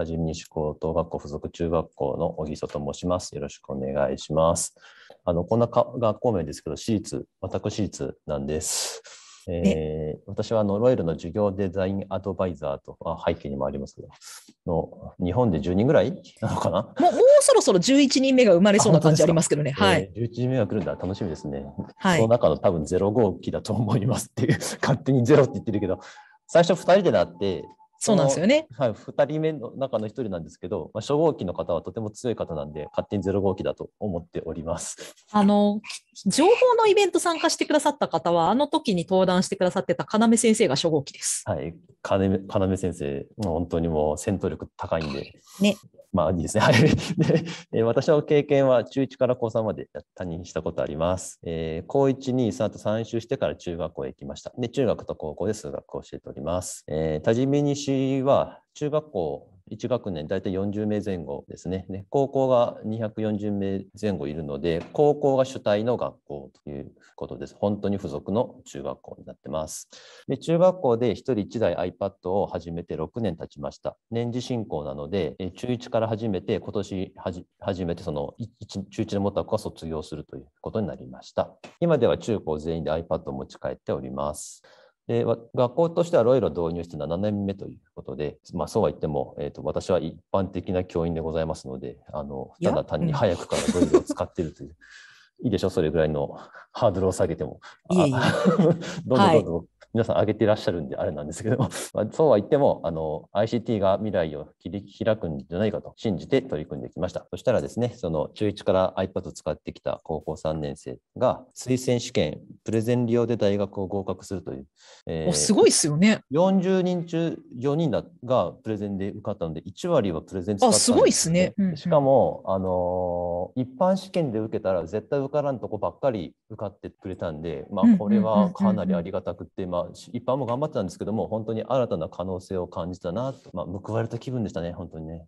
多治見西高等学校附属中学校の小木曽と申します。よろしくお願いします。あのこんな学校名ですけど、私立、私立なんです。えー、私はあのロイルの授業デザインアドバイザーと、あ、背景にもありますけど、の日本で10人ぐらいなのかなもうもうそろそろ11人目が生まれそうな感じありますけどね。はい、えー、11人目が来るんだ、楽しみですね。はい、その中の多分0号機だと思いますっていう、勝手にゼロって言ってるけど、最初2人でなって、そうなんですよね。はい、2人目の中の1人なんですけど、まあ、初号機の方はとても強い方なんで、勝手に0号機だと思っております。あの、情報のイベント参加してくださった方は、あの時に登壇してくださってた要先生が初号機です。はい、要先生、もう本当にもう戦闘力高いんで。ね、まあ、いいですね。はい。で、え私の経験は中1から高3まで担任したことあります。えー、高1、2、3と3週してから中学校へ行きました。で、中学と高校で数学を教えております。えー、多治見西は中学校1学年大体40名前後ですね。高校が240名前後いるので、高校が主体の学校ということです。本当に付属の中学校になってます。で中学校で1人1台 iPad を始めて6年経ちました。年次進行なので、中1から始めて、今年初めてその中1の元学は卒業するということになりました。今では中高全員で iPad を持ち帰っております。で学校としてはロイロ導入して7年目ということで、まあ、そうは言っても、えーと、と私は一般的な教員でございますのであのただ単に早くからロイロを使っているといういいでしょそれぐらいのハードルを下げても。いえいえ どんどんどんどん、はい、皆さん上げてらっしゃるんであれなんですけど、まあ、そうは言ってもあの ICT が未来を切り開くんじゃないかと信じて取り組んできましたそしたらですねその中1から iPad を使ってきた高校3年生が推薦試験プレゼン利用で大学を合格するという、えー、すごいですよね40人中4人だがプレゼンで受かったので1割はプレゼン使ったんです、ね、あすごいっすね、うんうん、しかもあの一般試験で受けたら絶対受からんとこばっかり受かってくれたんで、まあ、これはかなりありがたくて、まあ、一般も頑張ってたんですけども本当に新たな可能性を感じたなと、まあ、報われた気分でしたね本当にね。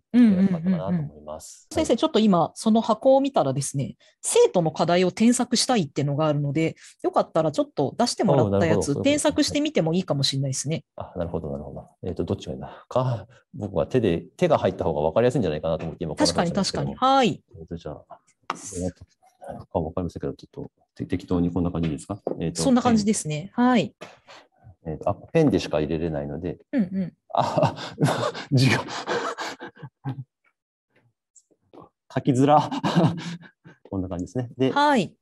先生ちょっと今その箱を見たらですね生徒の課題を添削したいっていうのがあるのでよかったらちょっと出してもらったやつ添削してみてもいいかもしれないですね。あなるほどなるほど。えっ、ー、とどっちがいいなか僕は手で手が入った方が分かりやすいんじゃないかなと思って今確かに確かに。はい。えとじゃあか分かりませんけど、ちょっと適当にこんな感じですか、えーと、そんな感じですね。はい。えーと、あペンでしか入れれないので、うんうん、あ字が書きづらこんな感じですね。で、はい、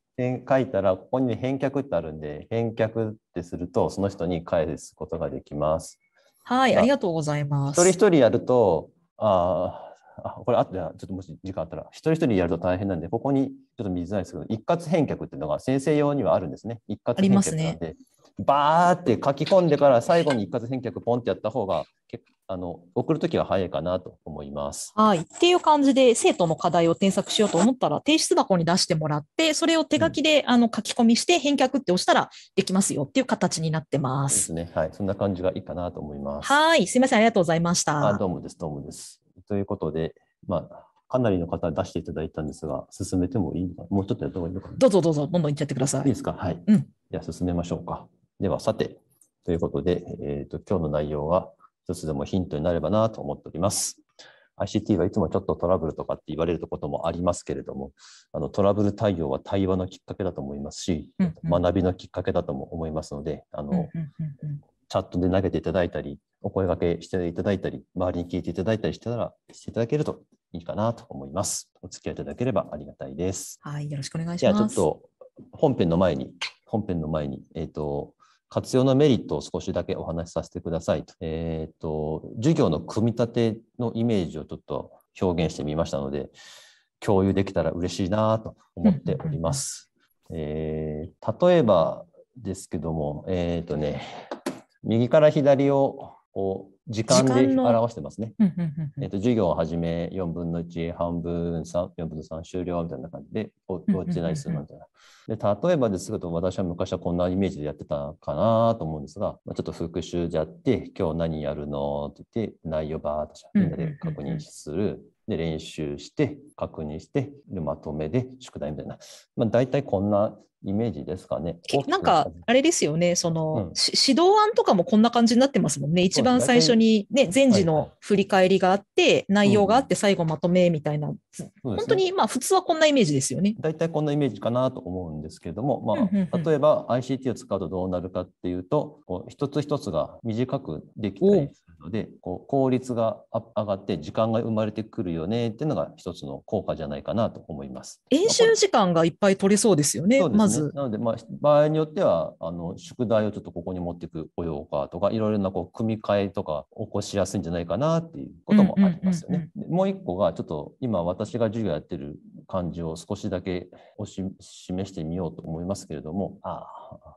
書いたら、ここに、ね、返却ってあるんで、返却ってすると、その人に返すことができます。はい、ありがとうございます。一人一人やると、ああ、あこれあじゃちょっともし時間あったら、一人一人やると大変なんで、ここにちょっと見づらいですけど、一括返却っていうのが先生用にはあるんですね。一括返却なんで、ね、バーって書き込んでから最後に一括返却ポンってやった方が、あの送るときは早いかなと思います。はい、っていう感じで生徒の課題を添削しようと思ったら提出箱に出してもらってそれを手書きで、うん、あの書き込みして返却って押したらできますよっていう形になってます。ですね。はい、そんな感じがいいかなと思います。はい、すみませんありがとうございました。あどうもですどうもです。ということで、まあ、かなりの方出していただいたんですが、進めてもいいのかもうちょっとやった方がいいのかどうぞどうぞ、どんどんいっちゃってください。いいですかはい。うん、では、進めましょうか。では、さて、ということで、えーと、今日の内容は一つでもヒントになればなと思っております。ICT はいつもちょっとトラブルとかって言われることもありますけれども、あのトラブル対応は対話のきっかけだと思いますし、うんうん、学びのきっかけだとも思いますので、あの、チャットで投げていただいたり、お声がけしていただいたり、周りに聞いていただいたりしたら、していただけるといいかなと思います。お付き合いいただければありがたいです。はい、よろしくお願いします。じゃあちょっと本編の前に、本編の前に、えっ、ー、と、活用のメリットを少しだけお話しさせてくださいと。えっ、ー、と、授業の組み立てのイメージをちょっと表現してみましたので、共有できたら嬉しいなと思っております。えー、例えばですけども、えっ、とね、右から左をを時間で表してますね。えっと授業を始め4分の1、半分3、4分の3終了みたいな感じで、ウォッチ台数みたいな。で、例えばですけど、私は昔はこんなイメージでやってたかなと思うんですが、ちょっと復習じゃって、今日何やるのって言って、内容ばーっとみんなで確認する。で、練習して、確認して、で、まとめで宿題みたいな。まあ、大体こんなイメージですかね。なんか、あれですよね、その、うん、指導案とかもこんな感じになってますもんね。一番最初にね、前時の振り返りがあって、はい、内容があって、最後まとめみたいな、うん、本当に、まあ、普通はこんなイメージですよね。大体こんなイメージかなと思うんですけれども、まあ、うんうんうん、例えば ICT を使うとどうなるかっていうと、こう一つ一つが短くできたりすのでこう効率が上がって時間が生まれてくるよねっていうのが一つの効果じゃないかなと思います。演習時間がいっぱい取れそうですよね、まねまず。なので、まあ、場合によってはあの宿題をちょっとここに持っていくおようかとかいろいろなこう組み替えとか起こしやすいんじゃないかなっていうこともありますよね。もう一個がちょっと今私が授業やってる感じを少しだけおし示してみようと思いますけれども、あ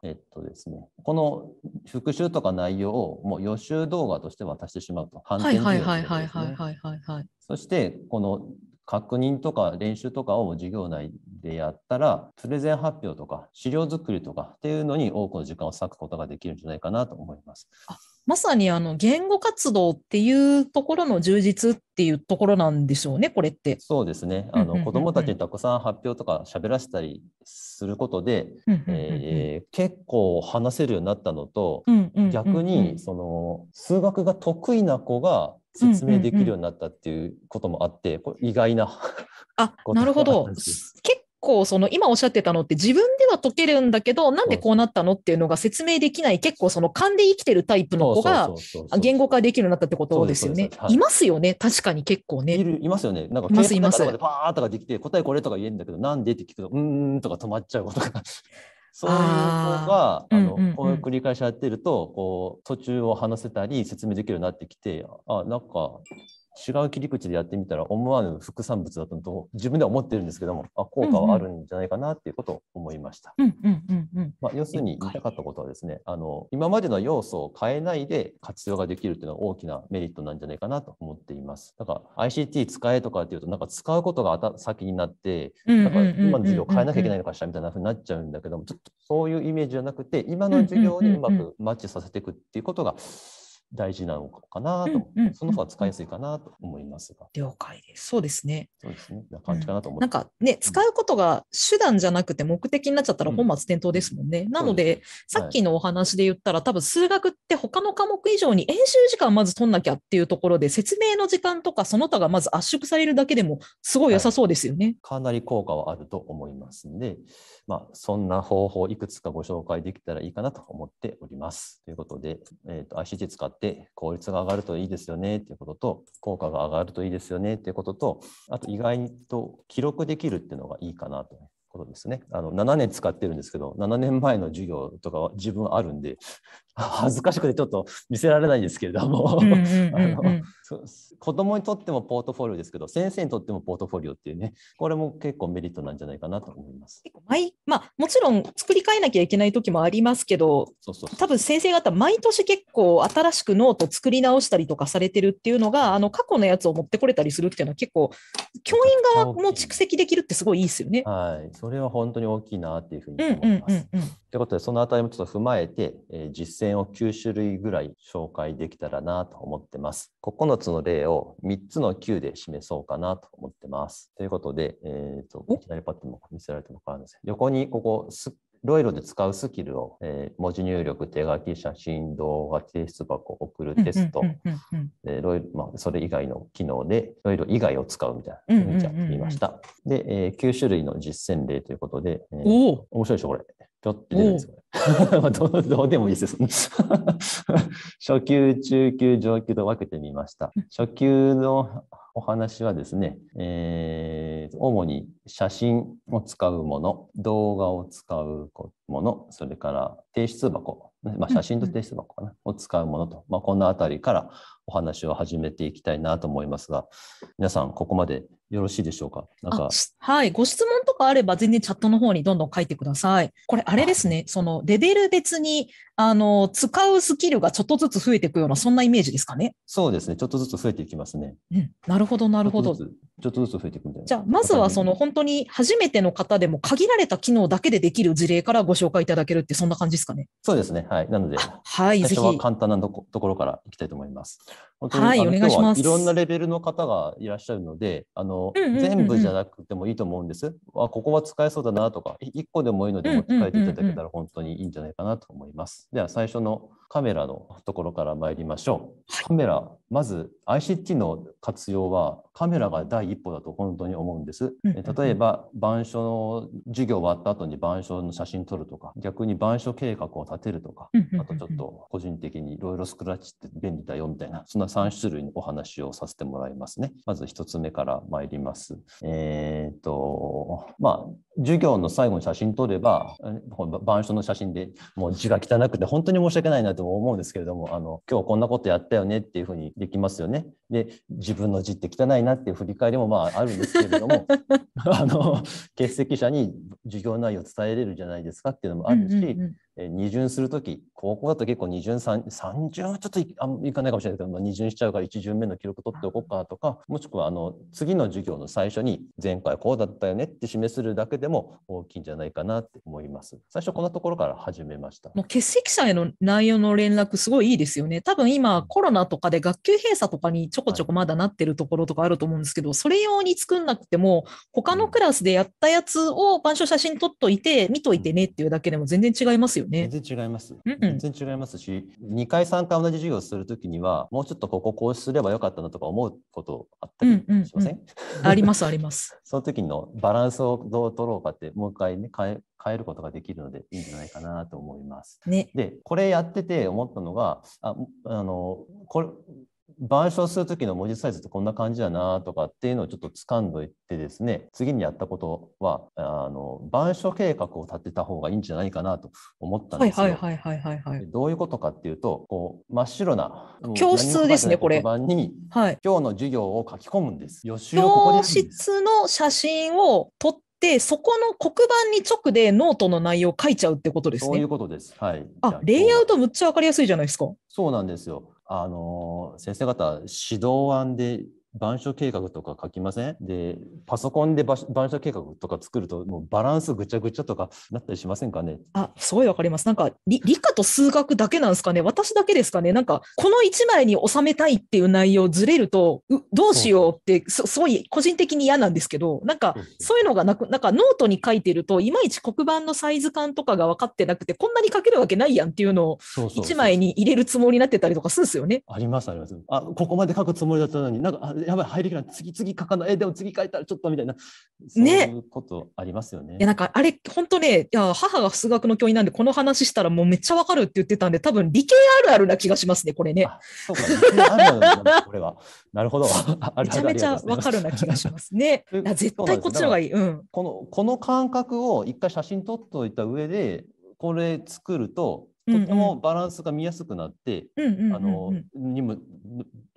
えっとですね、この復習とか内容をもう予習動画として渡してしまうと。反転授業そしてこの確認とか練習とかを授業内でやったら、プレゼン発表とか資料作りとかっていうのに多くの時間を割くことができるんじゃないかなと思います。まさにあの言語活動っていうところの充実っていうところなんでしょうね、これって。そうですね。あの子どもたちにたくさん発表とか喋らせたりすることで、え結構話せるようになったのと、逆にその数学が得意な子が説明できるようになったっていうこともあって、意外なあ。あなるほど。結構その今おっしゃってたのって自分では解けるんだけどなんでこうなったのっていうのが説明できない結構その勘で生きてるタイプの子が言語化できるようになったってことですよね。はい、いますよね確かに結構ね。いるいますよね。なんかいますでパーとかできて答えこれとか言えるんだけどなんでって聞くとうんとか止まっちゃうことが。そういう子があの、ううう繰り返しやってるとこう途中を話せたり説明できるようになってきてあなんか違う切り口でやってみたら思わぬ副産物だったと自分では思ってるんですけどもあ効果はあるんじゃないかなっていうことを思いました。要するに言いたかったことはですねあの今までの要素を変えないで活用ができるっていうのは大きなメリットなんじゃないかなと思っています。だから ICT 使えとかっていうとなんか使うことが先になってなんか今の授業変えなきゃいけないのかしらみたいなふうになっちゃうんだけどもちょっとそういうイメージじゃなくて今の授業にうまくマッチさせていくっていうことが大事なのかなと、うんうん、その方が使いやすいかなと思いますが。了解です。そうですね。そうですね。な感じかなと思います、うん。なんかね、使うことが手段じゃなくて目的になっちゃったら本末転倒ですもんね。うん、なので、でね、さっきのお話で言ったら、はい、多分数学って他の科目以上に演習時間まず取んなきゃっていうところで、説明の時間とかその他がまず圧縮されるだけでもすごい良さそうですよね。はい、かなり効果はあると思いますんで、まあ、そんな方法いくつかご紹介できたらいいかなと思っております。ということで、えー ICT 使って効率が上がるといいですよねということと、効果が上がるといいですよねということと、あと意外と記録できるっていうのがいいかなとことですね。あの7年使ってるんですけど、7年前の授業とかは自分あるんで、恥ずかしくてちょっと見せられないんですけれども子供にとってもポートフォリオですけど先生にとってもポートフォリオっていうねこれも結構メリットなんじゃないかなと思います。まあ、もちろん作り変えなきゃいけない時もありますけど多分先生方毎年結構新しくノート作り直したりとかされてるっていうのがあの過去のやつを持ってこれたりするっていうのは結構教員側も蓄積できるってすごいいいですよね。はい、それは本当に大きいなっていうふうに思います。と、いうことでそのあたりもちょっと踏まえて、えー、実践践を9種類ぐらい紹介できたらなと思ってます。9つの例を3つの Q で示そうかなと思ってます。ということで、えっ、ー、と、いきなりパッと見せられても変わらないです。横にここ、いろいろで使うスキルを、えー、文字入力、手書き、写真、動画、提出箱、送るテスト、それ以外の機能で、いろいろ以外を使うみたいなふうにやってみました。で、えー、9種類の実践例ということで、えー、面白いでしょ、これ。ぴょってるんですね。どどうでもいいです。初級、中級、上級と分けてみました。初級のお話はですね、えー、主に写真を使うもの、動画を使うもの、それから提出箱、まあ、写真と提出箱かな、うんうん、を使うものと、まあ、この辺りからお話を始めていきたいなと思いますが、皆さん、ここまでよろしいでしょうか。なんかはい、ご質問とかあれば、全然チャットの方にどんどん書いてください。これ、あれですね、そのレベル別にあの使うスキルがちょっとずつ増えていくような、そんなイメージですかね。そうですね、ちょっとずつ増えていきますね。うん、なるほど、なるほど。ちょっとずつ増えていくんじゃな。じゃあ、まずはその本当に初めての方でも、限られた機能だけでできる事例からご紹介いただけるって、そんな感じですかね。そうですね、はい。なので、はい、ぜひ。簡単なところからいきたいと思います。本当に、はい、お願いしますいろんなレベルの方がいらっしゃるのであの、全部じゃなくてもいいと思うんですあここは使えそうだなとか1個でもいいので持って帰っていただけたら本当にいいんじゃないかなと思います、では最初のカメラのところから参りましょう。カメラ、まず ICT の活用はカメラが第一歩だと本当に思うんです。例えば、板書の授業終わった後に板書の写真撮るとか、逆に板書計画を立てるとか、あとちょっと個人的にいろいろスクラッチって便利だよみたいな、そんな3種類のお話をさせてもらいますね。まず1つ目から参ります。えっ、と、まあ、授業の最後に写真撮れば、板書の写真でもう字が汚くて本当に申し訳ないなとと思うんですけれどもあの今日こんなことやったよねっていうふうにできますよね。で自分の字って汚いなっていう振り返りもまああるんですけれども あの欠席者に授業内容を伝えれるじゃないですかっていうのもあるし、うんうんうん、二巡するとき、高校だと結構二巡三、三巡はちょっといあいかないかもしれないけど、まあ、二巡しちゃうから一巡目の記録取っておこうかとか、もしくはあの次の授業の最初に前回こうだったよねって示するだけでも大きいんじゃないかなって思います。最初こんなところから始めました。もう欠席者への内容の連絡すごいいいですよね。多分今コロナとかで学級閉鎖とかにちょこちょこまだなってるところとかあると思うんですけど、はい、それ用に作んなくても他のクラスでやったやつを板書写真撮っといて見といてねっていうだけでも全然違いますよよね。全然違います。うんうん、全然違いますし、2回3回同じ授業をするときには、もうちょっとこここうすればよかったなとか思うことあったりしません、うんうんうん、ありますあります。その時のバランスをどう取ろうかって、もう一回ね、変え変えることができるのでいいんじゃないかなと思います。ね、でこれやってて思ったのがああのこれ板書する時の文字サイズってこんな感じだなとかっていうのをちょっと掴んどいてですね次にやったことはあの板書計画を立てた方がいいんじゃないかなと思ったんですよ。どういうことかっていうとこう真っ白な教室ですねこれ。板に、はい、今日の授業を書き込むんです。予習をここで教室の写真を撮ってそこの黒板に直でノートの内容を書いちゃうってことですね。そういうことです。はい。あ、レイアウトむっちゃわかりやすいじゃないですか。そうなんですよ。あの先生方指導案で板書計画とか書きませんで、パソコンで板書計画とか作ると、もうバランスぐちゃぐちゃとかなったりしませんかねあ、すごいわかります。なんか理、理科と数学だけなんですかね私だけですかねなんか、この一枚に収めたいっていう内容ずれると、どうしようってす、すごい個人的に嫌なんですけど、なんか、そういうのがなく、なんかノートに書いてると、いまいち黒板のサイズ感とかが分かってなくて、こんなに書けるわけないやんっていうのを、一枚に入れるつもりになってたりとかするんですよね。そうそうそうあります、あります。あ、ここまで書くつもりだったのに、なんか、やばい入りきら次々書かないえでも次書いたらちょっとみたいなそういうことありますよね。ねいやなんかあれ本当ねいや母が数学の教員なんでこの話したらもうめっちゃわかるって言ってたんで多分理系あるあるな気がしますねこれね。そうかこれはなるほど めちゃめちゃわかるな気がしますね。い絶対こっちのがいい。うん、このこの感覚を一回写真撮っといた上でこれ作るととてもバランスが見やすくなって、うんあのにも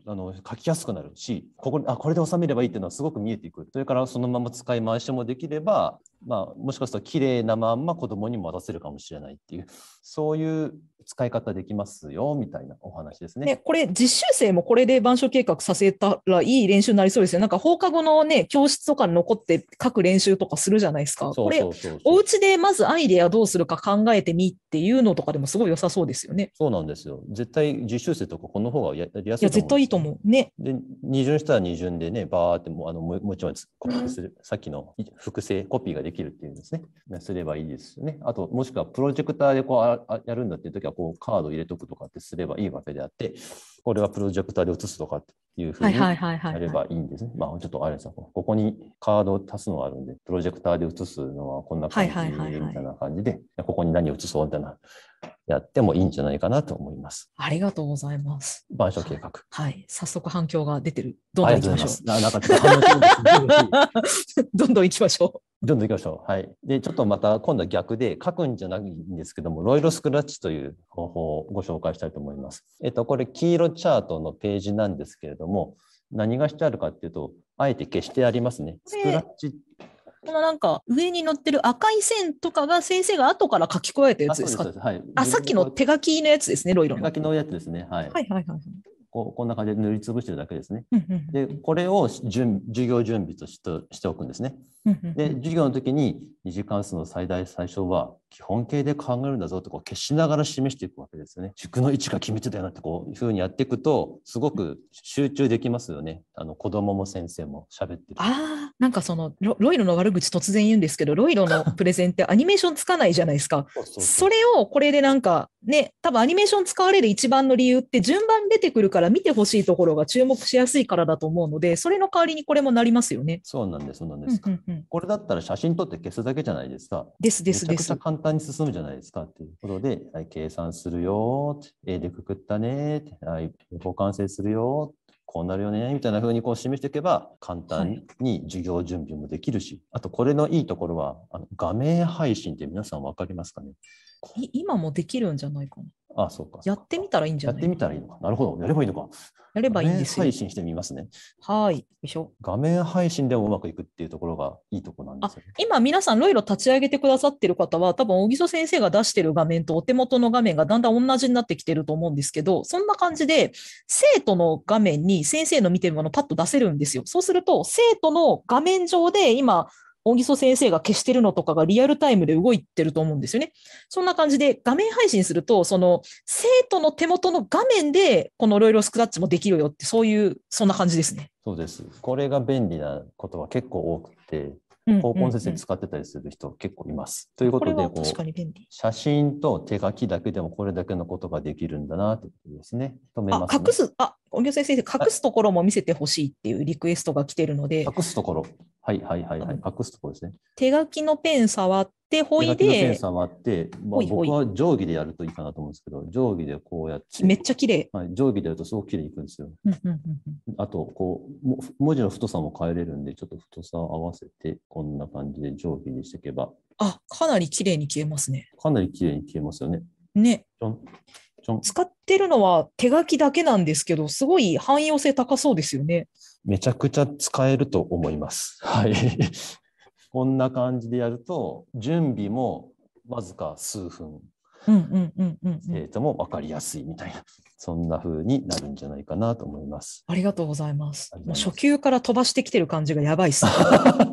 あの書きやすくなるしここあこれで収めればいいっていうのはすごく見えていくそれからそのまま使い回しもできれば、まあ、もしかすると綺麗なまんま子供にも渡せるかもしれないっていうそういう使い方できますよみたいなお話ですね。ねこれ、実習生もこれで板書計画させたらいい練習になりそうですよ。なんか放課後のね、教室とかに残って書く練習とかするじゃないですか。これ、お家でまずアイデアどうするか考えてみっていうのとかでもすごい良さそうですよね。そうなんですよ。絶対実習生とかこの方がやりやすいいや、絶対いいと思う。ね。で、二巡したら二巡でね、バーってもあのももちろんコピーする、うん、さっきの複製、コピーができるっていうんですね。すればいいですよね。あと、もしくはプロジェクターでこうあやるんだっていう時は、こうカード入れとくとかってすればいいわけであって、これはプロジェクターで写すとかっていうふうにやればいいんですね。まあちょっとあれですここにカードを足すのがあるんで、プロジェクターで写すのはこんな感じみたいな感じで、ここに何を写そうみたいなやってもいいんじゃないかなと思います。ありがとうございます。板書計画、はい。はい。早速反響が出てる。どんどん行きましょう。うなんか どんどん行きましょう。どんどん行きましょう。はい。で、ちょっとまた今度は逆で書くんじゃないんですけども、ロイロスクラッチという方法をご紹介したいと思います。えっと、これ黄色チャートのページなんですけれども、何がしてあるかっていうと、あえて消してありますね。スクラッチこのなんか上に乗ってる赤い線とかが先生が後から書き加えたやつですかはい、あさっきの手書きのやつですね、ロイロの。手書きのやつですね。はい。はいはいはい。ここんな感じで塗りつぶしてるだけですね。で、これを授業準備としてしておくんですね。で授業の時に二次関数の最大最小は基本形で考えるんだぞとこう消しながら示していくわけですよね。軸の位置が決めてたよなってこういうふうにやっていくとすごく集中できますよね。あの子供も先生も喋ってる。ああなんかそのロイロの悪口突然言うんですけどロイロの プレゼンってアニメーションつかないじゃないですか。それをこれでなんかね多分アニメーション使われる一番の理由って順番出てくるから見てほしいところが注目しやすいからだと思うのでそれの代わりにこれもなりますよね。そうなんですそうなんです。うんうんうん、これだったら写真撮って消すだけじゃないですか。ですですです。めちゃくちゃ簡単に進むじゃないですかっていうことで、はい、計算するよ、絵でくくったね、はい、法完成するよ、こうなるよねみたいな風にこう示していけば簡単に授業準備もできるし、はい、あとこれのいいところはあの画面配信って皆さん分かりますかね今もできるんじゃないかなああそうかやってみたらいいんじゃないやってみたらいいのか。なるほど。やればいいのか。やればいいんですよ。配信してみますね。はい。よいしょ。画面配信でもうまくいくっていうところがいいとこなんですよ、ね、今、皆さん、いろいろ立ち上げてくださってる方は、多分、小木曽先生が出してる画面とお手元の画面がだんだん同じになってきてると思うんですけど、そんな感じで、生徒の画面に先生の見てるものをパッと出せるんですよ。そうすると、生徒の画面上で今、大木曽先生が消してるのとかがリアルタイムで動いてると思うんですよね。そんな感じで画面配信すると、その生徒の手元の画面で、このいろいろスクラッチもできるよって、そういう、そんな感じですね。そうです。これが便利なことは結構多くて、高校の先生使ってたりする人結構います。ということでこ写真と手書きだけでもこれだけのことができるんだなということですね。止めます、ね、隠す、あ、小木先生、隠すところも見せてほしいっていうリクエストが来てるので。隠すところ。はいはいはいはい。隠すところですね。手書きのペン触って、ほいで。手書きのペン触って、まあ、僕は定規でやるといいかなと思うんですけど、定規でこうやって。めっちゃ綺麗。はい、定規でやるとすごく綺麗にいくんですよ。あと、こう、文字の太さも変えれるんで、ちょっと太さを合わせて、こんな感じで定規にしていけば。あ、かなり綺麗に消えますね。かなり綺麗に消えますよね。ね。使ってるのは手書きだけなんですけど、すごい汎用性高そうですよね。めちゃくちゃ使えると思います。はい。こんな感じでやると、準備もわずか数分、ううううんんんん、え生徒もわかりやすいみたいな。そんな風になるんじゃないかなと思います。ありがとうございます。もう初級から飛ばしてきてる感じがやばいっす、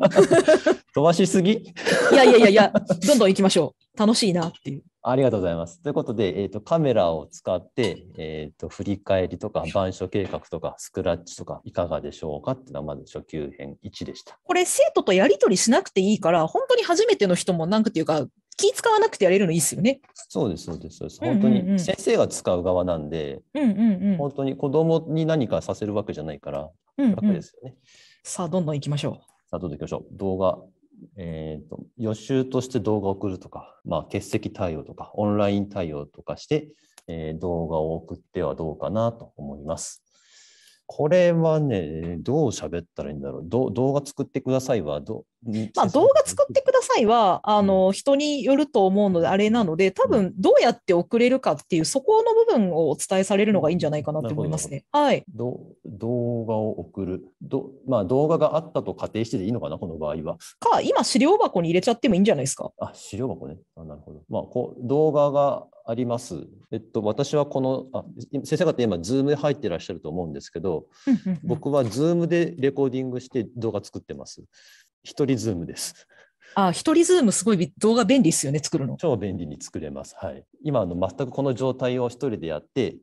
飛ばしすぎいやいやいやどんどん行きましょう。楽しいなっていう。ありがとうございます。ということで、えーと、カメラを使って、えーと、振り返りとか、板書計画とか、スクラッチとか、いかがでしょうかっていうのは、まず初級編1でした。これ、生徒とやり取りしなくていいから、本当に初めての人も、なんていうか、気使わなくてやれるのいいですよね。そうです、そうです、そうです。本当に先生が使う側なんで、本当に子供に何かさせるわけじゃないから、楽ですよね、うんうん。さあ、どんどん行きましょう。さあ、どんどんいきましょう。動画、えーと、予習として動画を送るとか、まあ、欠席対応とか、オンライン対応とかして、えー、動画を送ってはどうかなと思います。これはね、どう喋ったらいいんだろう。ど動画作ってくださいはど、まあ、動画作ってくだ際はあの人によると思うのであれなので多分どうやって送れるかっていうそこの部分をお伝えされるのがいいんじゃないかなと思いますね。はい、動画を送るど、まあ、動画があったと仮定してでいいのかなこの場合は。か今資料箱に入れちゃってもいいんじゃないですか。あ資料箱ねあなるほど、まあ、こう動画があります。えっと、私はこのあ先生方今ズームで入ってらっしゃると思うんですけど僕は Zoom でレコーディングして動画作ってます。一人ズームです。あ一人ズームすごい動画便利ですよね、作るの。超便利に作れます。はい。今、あの全くこの状態を一人でやって、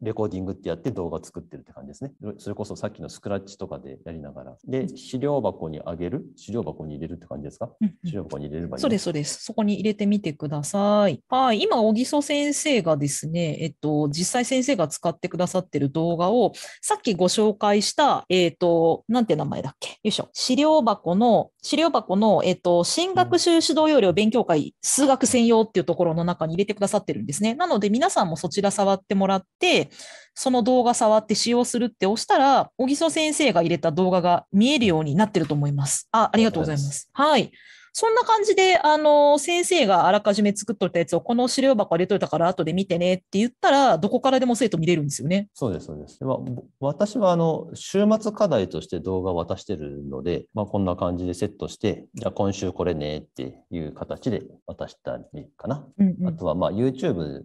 レコーディングってやって動画作ってるって感じですね。それこそさっきのスクラッチとかでやりながら。で、資料箱にあげる資料箱に入れるって感じですか、うん資料箱に入れればいい、そうです、そうです。そこに入れてみてください。はい。今、小木曽先生がですね、えっと、実際先生が使ってくださってる動画を、さっきご紹介した、えっと、なんて名前だっけよいしょ。資料箱の資料箱の、えっと、新学習指導要領勉強会、数学専用っていうところの中に入れてくださってるんですね。なので、皆さんもそちら触ってもらって、その動画触って使用するって押したら、小木曽先生が入れた動画が見えるようになってると思います。あ、ありがとうございます。はい。そんな感じで、あの、先生があらかじめ作っといたやつを、この資料箱入れといたから後で見てねって言ったら、どこからでも生徒見れるんですよね。そうです、そうです。まあ、私は、あの、週末課題として動画を渡してるので、まあ、こんな感じでセットして、じゃあ今週これねっていう形で渡したりかな。うんうん、あとは、まあ、YouTube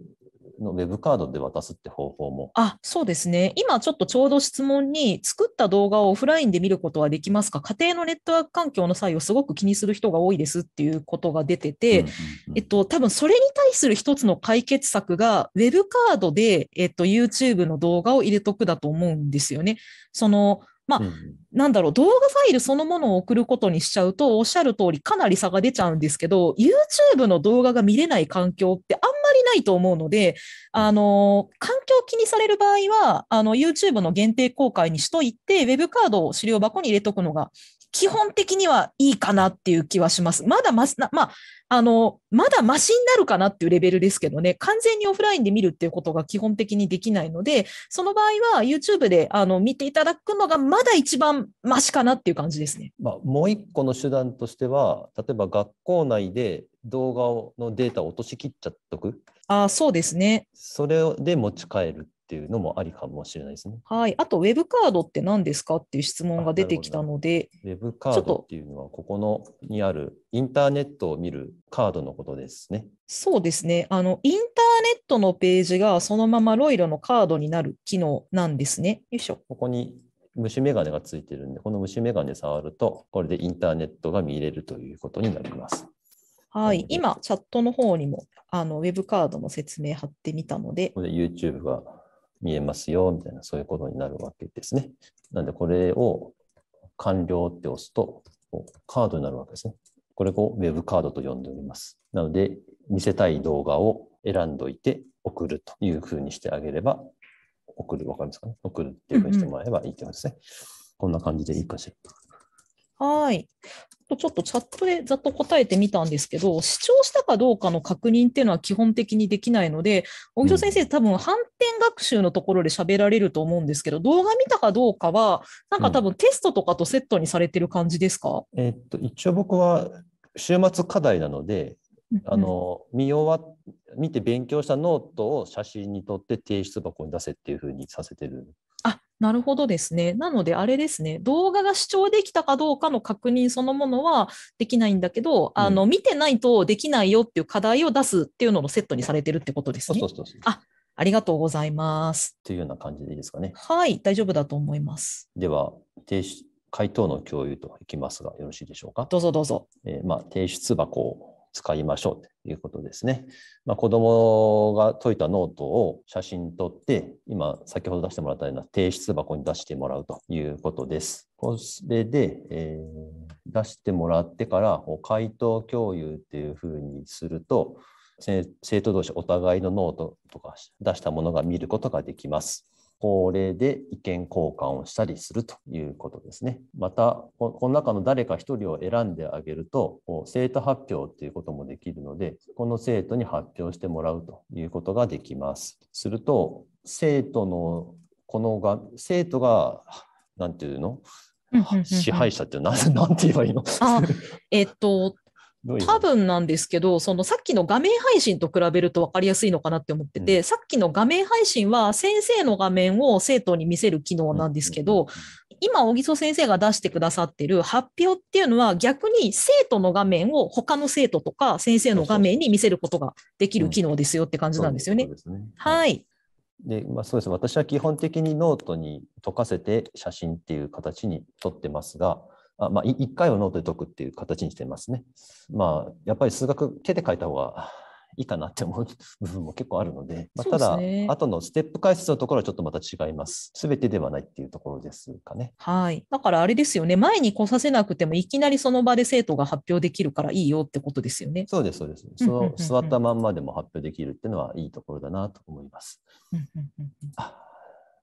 のウェブカードで渡すって方法も。あ、そうですね。今ちょっとちょうど質問に、作った動画をオフラインで見ることはできますか家庭のネットワーク環境の際をすごく気にする人が多いですっていうことが出てて、うんうんうん、えっと、多分それに対する一つの解決策が、ウェブカードで、えっと、YouTube の動画を入れとくだと思うんですよね。その、まあ、なんだろう、動画ファイルそのものを送ることにしちゃうと、おっしゃる通りかなり差が出ちゃうんですけど、YouTube の動画が見れない環境ってあんないと思うので、あの、環境を気にされる場合は、あの、YouTube の限定公開にしといて、ウェブカードを資料箱に入れとくのが基本的にはいいかなっていう気はします。まだま、まあ、あの、まだマシになるかなっていうレベルですけどね、完全にオフラインで見るっていうことが基本的にできないので、その場合は YouTube であの見ていただくのがまだ一番マシかなっていう感じですね。まあ、もう一個の手段としては、例えば学校内で動画のデータを落としきっちゃっとく。あそうですね。それで持ち帰るっていうのもありかもしれないですね。はい、あと、ウェブカードって何ですかっていう質問が出てきたので、ウェブカードっていうのは、ここのにあるインターネットを見るカードのことですね。そうですねあの、インターネットのページがそのままロイロのカードになる機能なんですね。よいしょここに虫眼鏡がついてるんで、この虫眼鏡触ると、これでインターネットが見れるということになります。はい、今、チャットの方にもあのウェブカードの説明貼ってみたので。これ YouTube が見えますよ、みたいな、そういうことになるわけですね。なんで、これを完了って押すと、カードになるわけですね。これを Web カードと呼んでおります。なので、見せたい動画を選んどいて送るというふうにしてあげれば、送る、わかりますかね送るっていうふうにしてもらえばいいと思いますね。うんうん、こんな感じでいいかしら。はい。ちょっとチャットでざっと答えてみたんですけど、視聴したかどうかの確認っていうのは基本的にできないので、小木先生、多分反転学習のところで喋られると思うんですけど、動画見たかどうかは、なんか多分テストとかとセットにされてる感じですか、うん、えー、っと一応僕は週末課題なので、あの見終わ見て勉強したノートを写真に撮って提出箱に出せっていうふうにさせてる。あなるほどですね。なので、あれですね、動画が視聴できたかどうかの確認そのものはできないんだけど、うん、あの見てないとできないよっていう課題を出すっていうのをセットにされてるってことですね。そうそうそうあありがとうございます。というような感じでいいですかね。はい、大丈夫だと思います。では、提出回答の共有といきますが、よろしいでしょうか。どうぞどうぞ。えー、まあ、提出箱使いましょうということですね。まあ、子供が解いたノートを写真撮って、今先ほど出してもらったような提出箱に出してもらうということです。これで、えー、出してもらってから回答共有っていうふうにすると、生徒同士お互いのノートとか出したものが見ることができます。法令で意見交換をしたりするということですね。また、この中の誰か一人を選んであげると、生徒発表っていうこともできるので、この生徒に発表してもらうということができます。すると、生徒の、このが、生徒が、なんていうの支配者って何て言えばいいのえっと多分なんですけど、そのさっきの画面配信と比べると分かりやすいのかなって思ってて、うん、さっきの画面配信は先生の画面を生徒に見せる機能なんですけど、今、小木曽先生が出してくださってる発表っていうのは逆に生徒の画面を他の生徒とか先生の画面に見せることができる機能ですよって感じなんですよね。はい。で、まあ、そうです。私は基本的にノートに解かせて写真っていう形に撮ってますが、あまあ、1回はノートで解くっていう形にしてますね。まあ、やっぱり数学手で書いた方がいいかなって思う部分も結構あるので、まあ、ただ、ね、後のステップ解説のところはちょっとまた違います。すべてではないっていうところですかね。はい。だからあれですよね。前に来させなくても、いきなりその場で生徒が発表できるからいいよってことですよね。そうです、そうです。その座ったまんまでも発表できるっていうのはいいところだなと思います。あ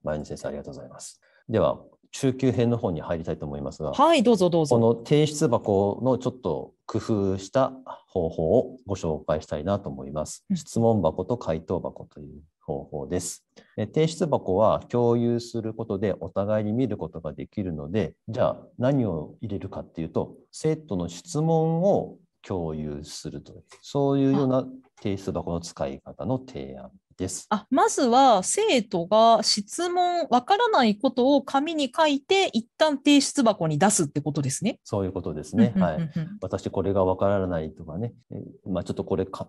前に先生、ありがとうございます。では、中級編の方に入りたいと思いますが、はい、どうぞどうぞ。この提出箱のちょっと工夫した方法をご紹介したいなと思います。質問箱と回答箱という方法です。提出箱は共有することでお互いに見ることができるので、じゃあ何を入れるかっていうと、生徒の質問を共有するという、そういうような提出箱の使い方の提案です。あまずは生徒が質問、わからないことを紙に書いて、一旦提出箱に出すってことですね。そういうことですね。はい。私、これがわからないとかね、まあ、ちょっとこれか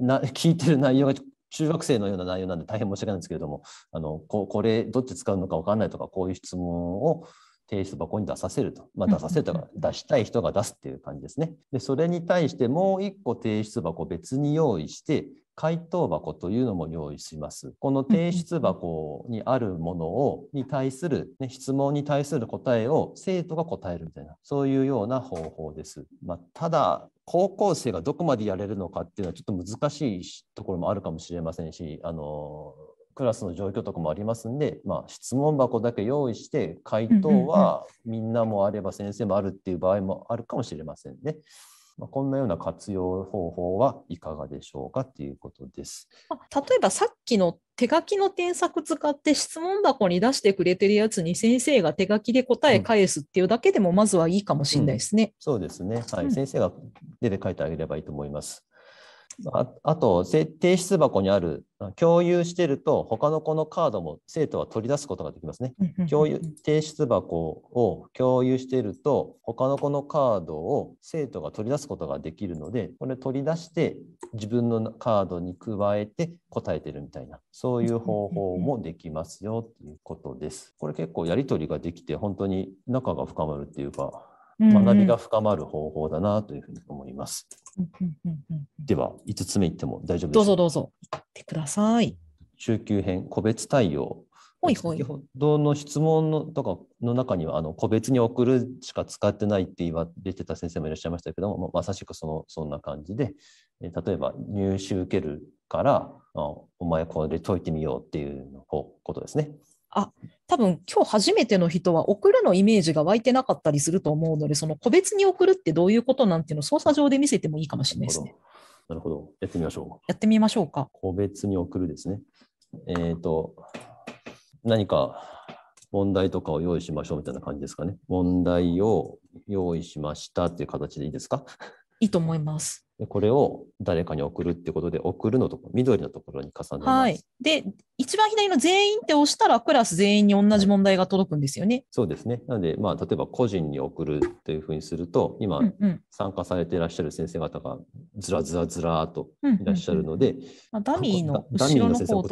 な、聞いてる内容が中学生のような内容なんで大変申し訳ないんですけれども、あのここれ、どっち使うのかわからないとか、こういう質問を提出箱に出させると、まあ、出させるとか、出したい人が出すっていう感じですね。で、それに対してもう1個提出箱別に用意して、回答箱というのも用意します。この提出箱にあるものをに対する、ね、質問に対する答えを生徒が答えるみたいな、そういうような方法です。まあ、ただ、高校生がどこまでやれるのかっていうのはちょっと難しいところもあるかもしれませんし、あのクラスの状況とかもありますんで、まあ、質問箱だけ用意して回答はみんなもあれば先生もあるっていう場合もあるかもしれませんね。まあ、こんなような活用方法はいかがでしょうかということです。例えばさっきの手書きの添削使って質問箱に出してくれてるやつに先生が手書きで答え返すっていうだけでもまずはいいかもしれないですね。うんうん、そうですね。はい、うん、先生が手で書いてあげればいいと思います。ああと、提出箱にある共有してると、他の子のカードも生徒は取り出すことができますね。共有提出箱を共有していると、他の子のカードを生徒が取り出すことができるので、これ取り出して自分のカードに加えて答えてるみたいな、そういう方法もできますよということです。これ結構やり取りができて、本当に仲が深まるっていうか、学びが深まる方法だなというふうに思います。では、5つ目いっても大丈夫ですかどうぞどうぞ、いってください。中級編、個別対応。ほいほい先ほどの質問のとかの中にはあの個別に送るしか使ってないって言われてた先生もいらっしゃいましたけどもまさしくそのそんな感じでえ例えば入試受けるからあ、お前これで解いてみようっていうのことですね。あ多分今日初めての人は送るのイメージが湧いてなかったりすると思うので、その個別に送るってどういうことなんていうのを操作上で見せてもいいかもしれないですね。なるほど。やってみましょう。やってみましょうか。個別に送るですね。えっ、ー、と、何か問題とかを用意しましょうみたいな感じですかね。問題を用意しましたっていう形でいいですかいいと思います。でこれを誰かに送るってことで、送るのと緑のところに重ねます。はい、で、一番左の全員って押したら、クラス全員に同じ問題が届くんですよね。はい、そうですね。なので、まあ、例えば個人に送るというふうにすると、今、参加されていらっしゃる先生方がずらずらずらといらっしゃるので、ダミーの後ろの方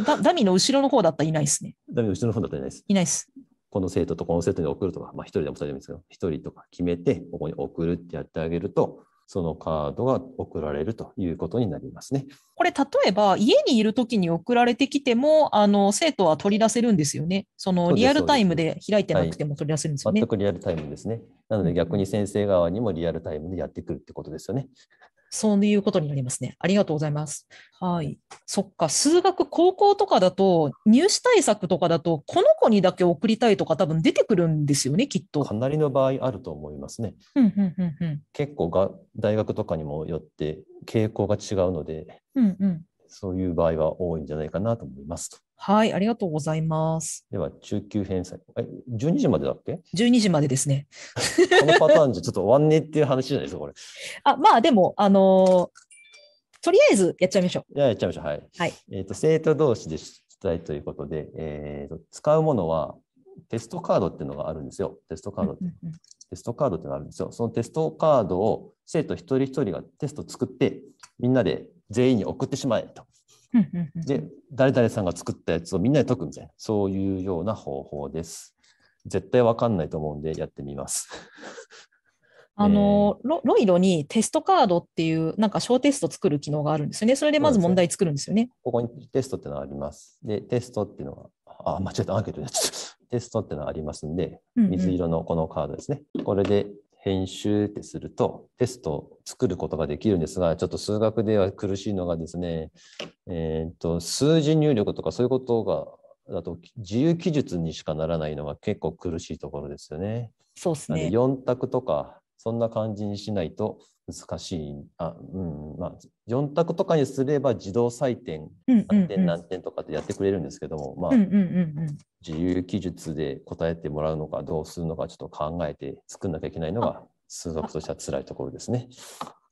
ダダミーの後ろの方だったらいないですね。ダミーの後ろの方だったらいないです。いないです。この生徒とこの生徒に送るとか、まあ、1人でも2人でもいいですけど、1人とか決めて、ここに送るってやってあげると、そのカードが送られるということになりますね。これ、例えば家にいるときに送られてきても、あの生徒は取り出せるんですよね。そのリアルタイムで開いてなくても取り出せるんですよね。はい、全くリアルタイムですね。なので逆に先生側にもリアルタイムでやってくるってことですよね。そういうことになりますね。ありがとうございます。はい。そっか、数学、高校とかだと、入試対策とかだと、この子にだけ送りたいとか、多分出てくるんですよね、きっと。かなりの場合あると思いますね。うんうんうんうん、結構が、大学とかにもよって傾向が違うので、うんうん、そういう場合は多いんじゃないかなと思いますはい、ありがとうございます。では、中級返済。え、12時までだっけ ?12 時までですね。このパターンじゃちょっと終わんねっていう話じゃないですか、これ。あ、まあでも、あのー、とりあえずやっちゃいましょう。ややっちゃいましょう。はい。はい、えっ、と、生徒同士でしたいということで、えーと、使うものはテストカードっていうのがあるんですよ。テストカードって。テストカードってのがあるんですよ。そのテストカードを生徒一人一人がテスト作って、みんなで全員に送ってしまえと。で、誰々さんが作ったやつをみんなで解くみたいな、そういうような方法です。絶対わかんないと思うんで、やってみます。あのロロイドにテストカードっていうなんか小テスト作る機能があるんですよね。それでまず問題作るんですよね。ねここにテストってのがあります。で、テストっていうのは、あ、間違えた、アンケートにっちゃった。テストってのがありますんで、水色のこのカードですね。うんうん、これで編集ってするとテストを作ることができるんですが、ちょっと数学では苦しいのがですね、えー、っと数字入力とかそういうことがだと自由記述にしかならないのが結構苦しいところですよね。そうですね。4択とかそんな感じにしないと難しいあ、うんまあ、4択とかにすれば自動採点、何点何点とかでやってくれるんですけども、ま自由記述で答えてもらうのかどうするのかちょっと考えて作んなきゃいけないのが数学としては辛いところですね。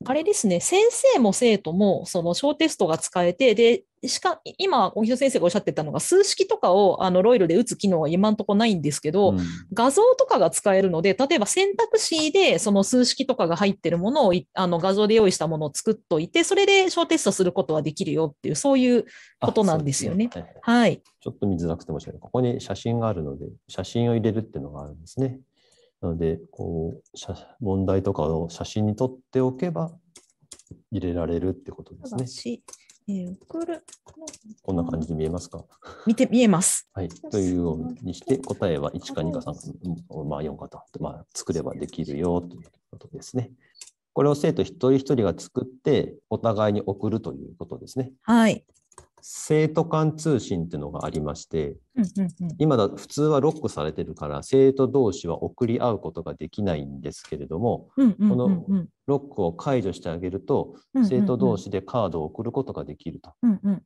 あれですね、先生も生徒も、その小テストが使えて、で、しか、今、小木先生がおっしゃってたのが、数式とかを、あの、ロイルで打つ機能は今んとこないんですけど、うん、画像とかが使えるので、例えば選択肢で、その数式とかが入ってるものを、あの、画像で用意したものを作っといて、それで小テストすることはできるよっていう、そういうことなんですよね。ねはい、はい。ちょっと見づらくて申し訳ない。ここに写真があるので、写真を入れるっていうのがあるんですね。なので、こう、問題とかを写真に撮っておけば入れられるってことですね。えー、送るこんな感じに見えますか見て見えます。はい、というようにして答えは1か2か3まあ、4かと、まあ、作ればできるよということですね。これを生徒一人一人が作ってお互いに送るということですね。はい。生徒間通信っていうのがありまして、今だ普通はロックされてるから生徒同士は送り合うことができないんですけれども、このロックを解除してあげると、生徒同士でカードを送ることができると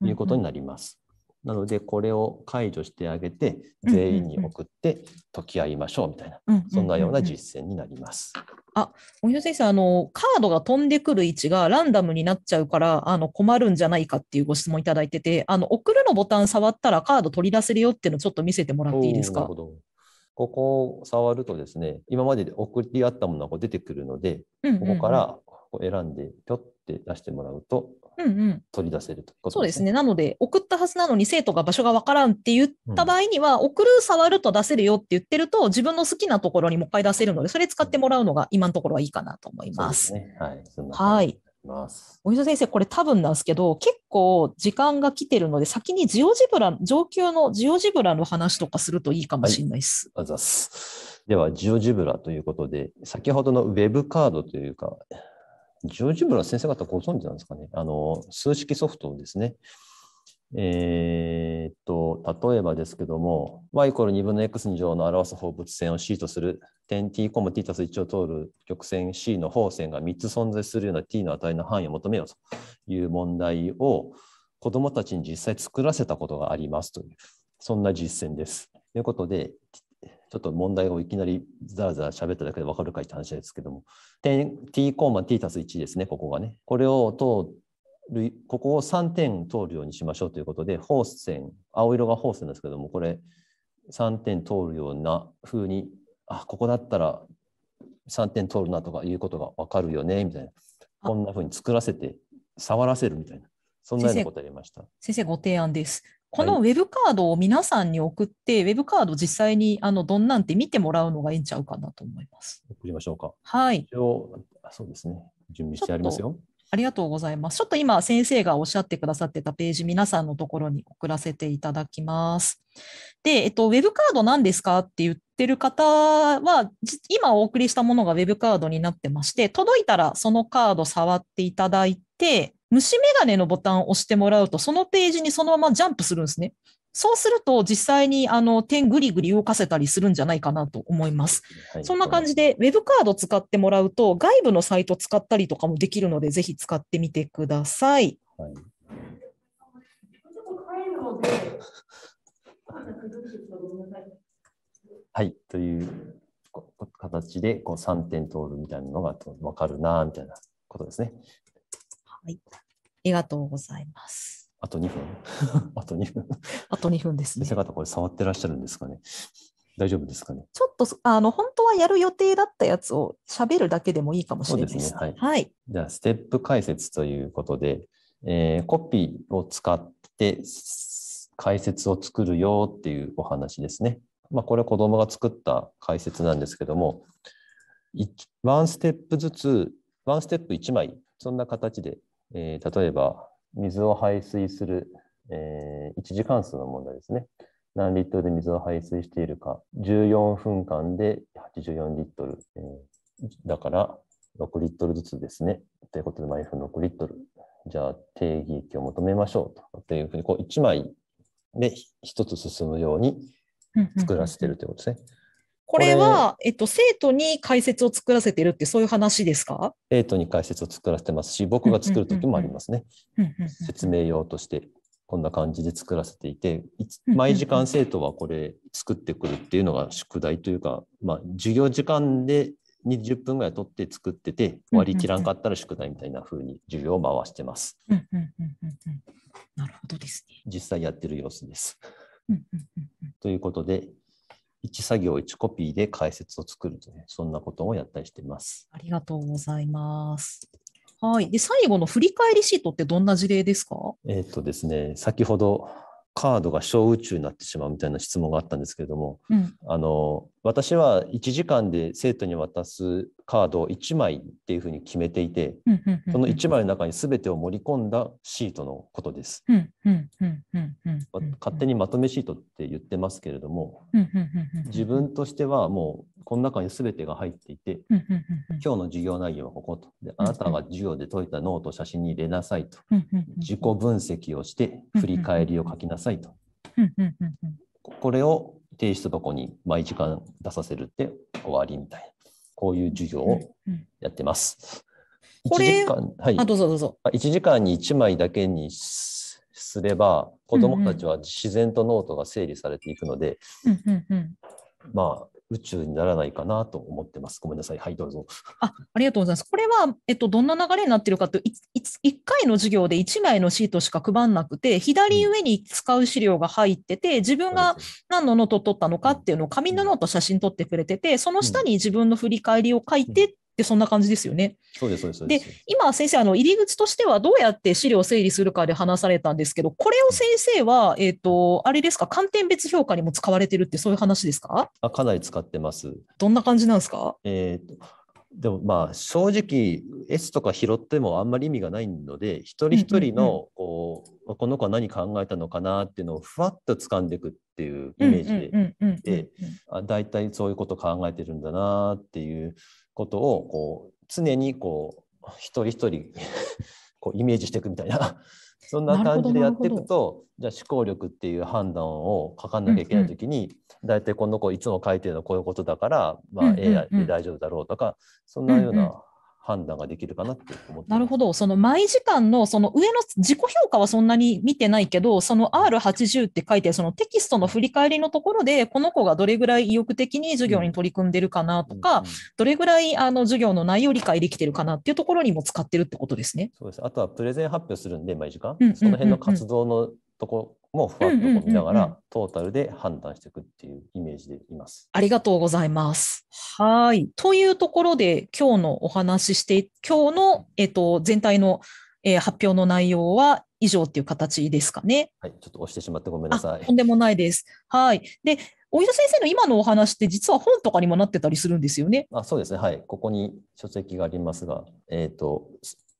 いうことになります。なので、これを解除してあげて、全員に送って解き合いましょうみたいな、そんなような実践になります。あ、森野先生、あの、カードが飛んでくる位置がランダムになっちゃうから、あの、困るんじゃないかっていうご質問いただいてて、あの、送るのボタン触ったらカード取り出せるよっていうのちょっと見せてもらっていいですか。ここを触るとですね、今までで送り合ったものが出てくるので、ここから選んで、ぴょって出してもらうと、うんうん、取り出せると、ね、そうですね。なので、送ったはずなのに生徒が場所がわからんって言った場合には、うん、送る、触ると出せるよって言ってると、自分の好きなところにもう一回出せるので、それ使ってもらうのが今のところはいいかなと思います。すね、はい。はいお水先生、これ多分なんですけど、結構時間が来てるので、先にジオジブラ、上級のジオジブラの話とかするといいかもしれないです。はい、では、ジオジブラということで、先ほどのウェブカードというか、上事部の先生方ご存知なんですかね。あの、数式ソフトですね。えー、っと、例えばですけども、y イコール2分の x2 乗の表す放物線を C とする、点 t コム t たす1を通る曲線 C の方線が3つ存在するような t の値の範囲を求めようという問題を子どもたちに実際作らせたことがありますという、そんな実践です。ということで、ちょっと問題をいきなりザラザラ喋っただけで分かるかいって話ですけども、点 t コーマ t たす1ですね、ここがね。これを通る、ここを3点通るようにしましょうということで、放射線、青色が放射線ですけども、これ3点通るような風に、あ、ここだったら3点通るなとかいうことが分かるよね、みたいな。こんな風に作らせて、触らせるみたいな。そんなようなことやりました。先生ご提案です。このウェブカードを皆さんに送って、はい、ウェブカード実際にあのどんなんて見てもらうのがいいんちゃうかなと思います。送りましょうか。はい。一応、そうですね。準備してありますよ。ありがとうございます。ちょっと今、先生がおっしゃってくださってたページ、皆さんのところに送らせていただきます。で、えっと、ウェブカード何ですかって言ってる方は、今お送りしたものがウェブカードになってまして、届いたらそのカード触っていただいて、虫眼鏡のボタンを押してもらうと、そのページにそのままジャンプするんですね。そうすると、実際にあの点ぐりぐり動かせたりするんじゃないかなと思います。はい、そんな感じで、ウェブカード使ってもらうと、外部のサイト使ったりとかもできるので、ぜひ使ってみてください。はい、はい、という形で3点通るみたいなのが分かるなみたいなことですね。はい。ありがとうございます。あと2分。あと2分。あと2分ですね。先生方、これ触ってらっしゃるんですかね。大丈夫ですかね。ちょっとあの本当はやる予定だったやつを喋るだけでもいいかもしれないですね。すねはい、はい、じゃあステップ解説ということで、えー、コピーを使って解説を作るよっていうお話ですね。まあ、これは子どもが作った解説なんですけども、ワンステップずつ、ワンステップ1枚、そんな形でえー、例えば、水を排水する、えー、1時間数の問題ですね。何リットルで水を排水しているか。14分間で84リットル。えー、だから、6リットルずつですね。ということで、毎分6リットル。じゃあ、定義域を求めましょうと。というふうに、こう、1枚で1つ進むように作らせてるということですね。これは、えっと、生徒に解説を作らせてるって、そういう話ですか生徒に解説を作らせてますし、僕が作る時もありますね。説明用として、こんな感じで作らせていて、毎時間生徒はこれ作ってくるっていうのが宿題というか、まあ、授業時間で20分ぐらい取って作ってて、割り切らんかったら宿題みたいな風に授業を回してます。なるほどですね。実際やってる様子です。ということで、1作業1コピーで解説を作るとね、そんなことをやったりしています。ありがとうございます。はい。で、最後の振り返りシートってどんな事例ですかえっ、とですね、先ほどカードが小宇宙になってしまうみたいな質問があったんですけれども、うん、あの、私は1時間で生徒に渡すカードを1枚っていうふうに決めていて、その1枚の中に全てを盛り込んだシートのことです。勝手にまとめシートって言ってますけれども、自分としてはもうこの中に全てが入っていて、今日の授業内容はこことで、あなたが授業で解いたノートを写真に入れなさいと、自己分析をして振り返りを書きなさいと。これを提出箱に毎時間出させるって終わりみたいな、こういう授業をやってます。うんうん、1時間はい、あどうぞどうぞ1時間に1枚だけにすれば子どもたちは自然とノートが整理されていくので、うんうんうん、まあ宇宙にならないかなと思ってます。ごめんなさい。はい、どうぞ。あありがとうございます。これは、えっと、どんな流れになってるかといと、1回の授業で1枚のシートしか配らなくて、左上に使う資料が入ってて、自分が何のノート取ったのかっていうのを紙のノート写真撮ってくれてて、その下に自分の振り返りを書いてっでそんな感じですよね。そうですそうですで今先生あの入り口としてはどうやって資料を整理するかで話されたんですけどこれを先生は、えーと、あれですか観点別評価にも使われてるってそういう話ですかあかなり使ってます。どんな感じなんですか、えーでもまあ正直 S とか拾ってもあんまり意味がないので一人一人のこう、この子は何考えたのかなっていうのをふわっと掴んでいくっていうイメージで大体そういうこと考えてるんだなっていうことをこう常にこう一人一人 こうイメージしていくみたいな そんな感じでやっていくとじゃあ思考力っていう判断を書かなきゃいけない時に、うんうん、大体この子いつも書いてるのはこういうことだから、まあ、AI で大丈夫だろうとか、うんうん、そんなような判断ができるかなって思ってなるほど、その毎時間のその上の自己評価はそんなに見てないけど、その R80 って書いて、そのテキストの振り返りのところで、この子がどれぐらい意欲的に授業に取り組んでるかなとか、うんうんうん、どれぐらいあの授業の内容理解できてるかなっていうところにも使ってるってことですね。そうですあとはプレゼン発表するんで、毎時間、うんうんうんうん、その辺の活動のとこもふわっと見ながら、トータルで判断していくっていうイメージでいます。ありがとうございます。はい。というところで、今日のお話しして、今日の、えっと、全体の、えー、発表の内容は以上っていう形ですかね。はい。ちょっと押してしまってごめんなさい。とんでもないです。はい。で、大井田先生の今のお話って実は本とかにもなってたりするんですよね。あそうですね。はい。ここに書籍がありますが、えっ、ー、と、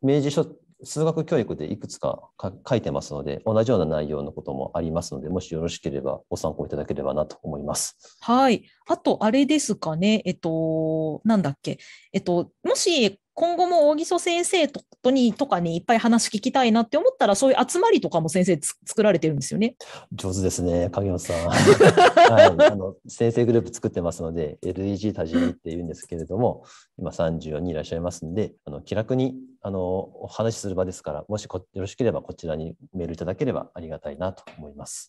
明治書数学教育でいくつか書いてますので、同じような内容のこともありますので、もしよろしければご参考いただければなと思います。はい。あと、あれですかね、えっと、なんだっけ、えっと、もし今後も大木曽先生とにとかにいっぱい話聞きたいなって思ったら、そういう集まりとかも先生作られてるんですよね。上手ですね、影本さん。はい、あの先生グループ作ってますので、LEG 多治見っていうんですけれども、今34人いらっしゃいますんで、あの気楽にあのお話しする場ですから、もしよろしければこちらにメールいただければありがたいなと思います。